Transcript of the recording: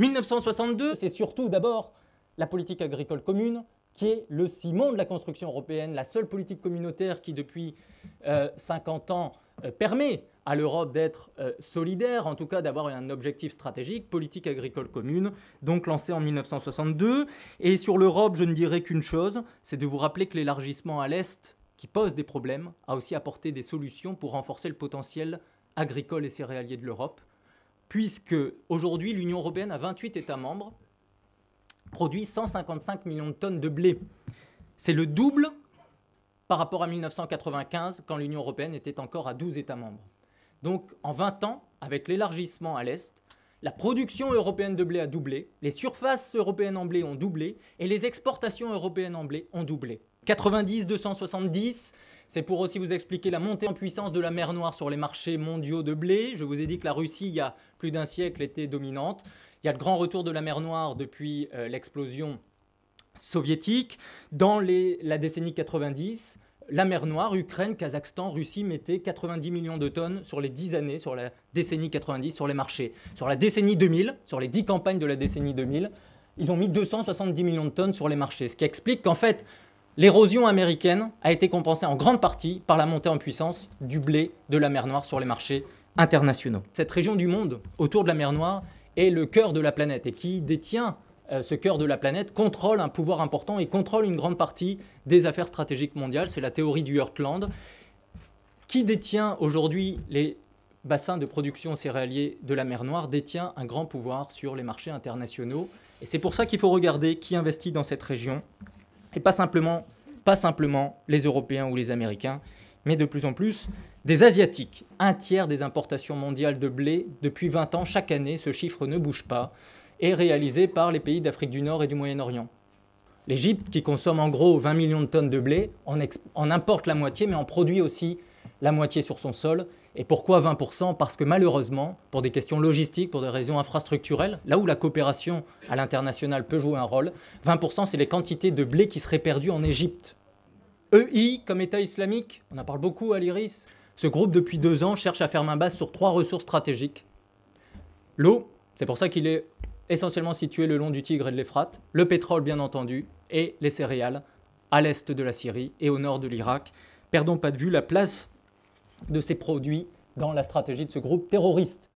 1962, c'est surtout d'abord la politique agricole commune, qui est le ciment de la construction européenne, la seule politique communautaire qui, depuis 50 euh, ans, euh, permet à l'Europe d'être euh, solidaire, en tout cas d'avoir un objectif stratégique, politique agricole commune, donc lancée en 1962. Et sur l'Europe, je ne dirais qu'une chose, c'est de vous rappeler que l'élargissement à l'Est, qui pose des problèmes, a aussi apporté des solutions pour renforcer le potentiel agricole et céréalier de l'Europe puisque aujourd'hui l'Union européenne a 28 États membres, produit 155 millions de tonnes de blé. C'est le double par rapport à 1995, quand l'Union européenne était encore à 12 États membres. Donc en 20 ans, avec l'élargissement à l'Est, la production européenne de blé a doublé, les surfaces européennes en blé ont doublé et les exportations européennes en blé ont doublé. 90, 270, c'est pour aussi vous expliquer la montée en puissance de la mer Noire sur les marchés mondiaux de blé. Je vous ai dit que la Russie, il y a plus d'un siècle, était dominante. Il y a le grand retour de la mer Noire depuis euh, l'explosion soviétique. Dans la décennie 90, la mer Noire, Ukraine, Kazakhstan, Russie mettaient 90 millions de tonnes sur les 10 années, sur la décennie 90, sur les marchés. Sur la décennie 2000, sur les 10 campagnes de la décennie 2000, ils ont mis 270 millions de tonnes sur les marchés. Ce qui explique qu'en fait, l'érosion américaine a été compensée en grande partie par la montée en puissance du blé de la mer Noire sur les marchés internationaux. Cette région du monde autour de la mer Noire est le cœur de la planète et qui détient euh, ce cœur de la planète, contrôle un pouvoir important et contrôle une grande partie des affaires stratégiques mondiales. C'est la théorie du Heartland. Qui détient aujourd'hui les bassins de production céréaliers de la mer Noire détient un grand pouvoir sur les marchés internationaux. Et c'est pour ça qu'il faut regarder qui investit dans cette région, et pas simplement, pas simplement les Européens ou les Américains, mais de plus en plus des Asiatiques. Un tiers des importations mondiales de blé depuis 20 ans, chaque année, ce chiffre ne bouge pas est réalisé par les pays d'Afrique du Nord et du Moyen-Orient. L'Égypte, qui consomme en gros 20 millions de tonnes de blé, en, en, importe la moitié, mais en produit aussi la moitié sur son sol. Et pourquoi 20% Parce que malheureusement, pour des questions logistiques, pour des raisons infrastructurelles, là où la coopération à l'international peut jouer un rôle, 20% c'est les quantités de blé qui seraient perdues en Égypte. EI comme État islamique, on en parle beaucoup à l'IRIS. Ce groupe, depuis deux ans, cherche à faire main basse sur trois ressources stratégiques. L'eau, c'est pour ça qu'il est essentiellement situés le long du Tigre et de l'Euphrate, le pétrole bien entendu, et les céréales, à l'est de la Syrie et au nord de l'Irak. Perdons pas de vue la place de ces produits dans la stratégie de ce groupe terroriste.